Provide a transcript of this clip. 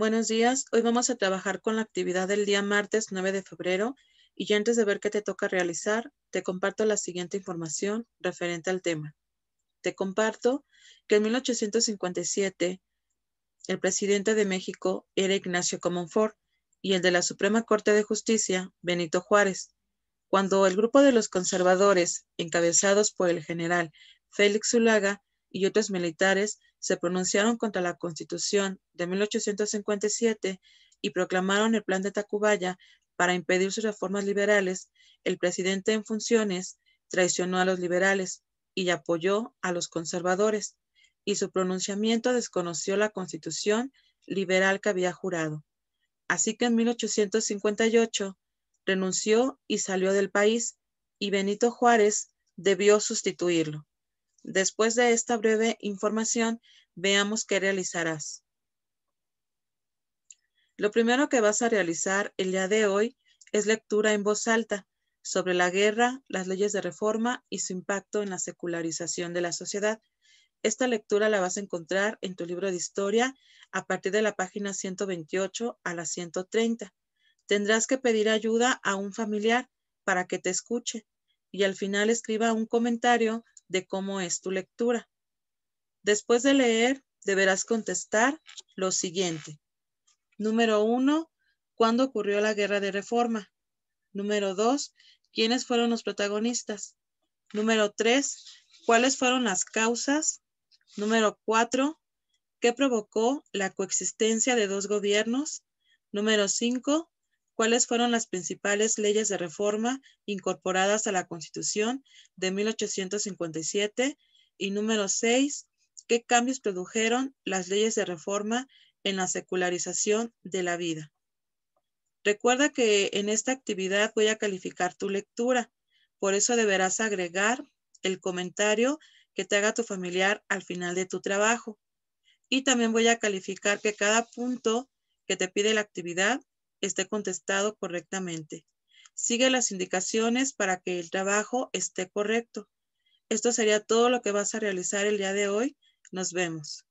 Buenos días, hoy vamos a trabajar con la actividad del día martes 9 de febrero y ya antes de ver qué te toca realizar, te comparto la siguiente información referente al tema. Te comparto que en 1857 el presidente de México era Ignacio Comonfort y el de la Suprema Corte de Justicia, Benito Juárez. Cuando el grupo de los conservadores, encabezados por el general Félix Zulaga, y otros militares se pronunciaron contra la Constitución de 1857 y proclamaron el Plan de Tacubaya para impedir sus reformas liberales, el presidente en funciones traicionó a los liberales y apoyó a los conservadores, y su pronunciamiento desconoció la Constitución liberal que había jurado. Así que en 1858 renunció y salió del país, y Benito Juárez debió sustituirlo. Después de esta breve información, veamos qué realizarás. Lo primero que vas a realizar el día de hoy es lectura en voz alta sobre la guerra, las leyes de reforma y su impacto en la secularización de la sociedad. Esta lectura la vas a encontrar en tu libro de historia a partir de la página 128 a la 130. Tendrás que pedir ayuda a un familiar para que te escuche y al final escriba un comentario de cómo es tu lectura. Después de leer, deberás contestar lo siguiente. Número uno, ¿cuándo ocurrió la guerra de reforma? Número dos, ¿quiénes fueron los protagonistas? Número tres, ¿cuáles fueron las causas? Número cuatro, ¿qué provocó la coexistencia de dos gobiernos? Número cinco, cuáles fueron las principales leyes de reforma incorporadas a la Constitución de 1857 y número 6, qué cambios produjeron las leyes de reforma en la secularización de la vida. Recuerda que en esta actividad voy a calificar tu lectura, por eso deberás agregar el comentario que te haga tu familiar al final de tu trabajo. Y también voy a calificar que cada punto que te pide la actividad esté contestado correctamente. Sigue las indicaciones para que el trabajo esté correcto. Esto sería todo lo que vas a realizar el día de hoy. Nos vemos.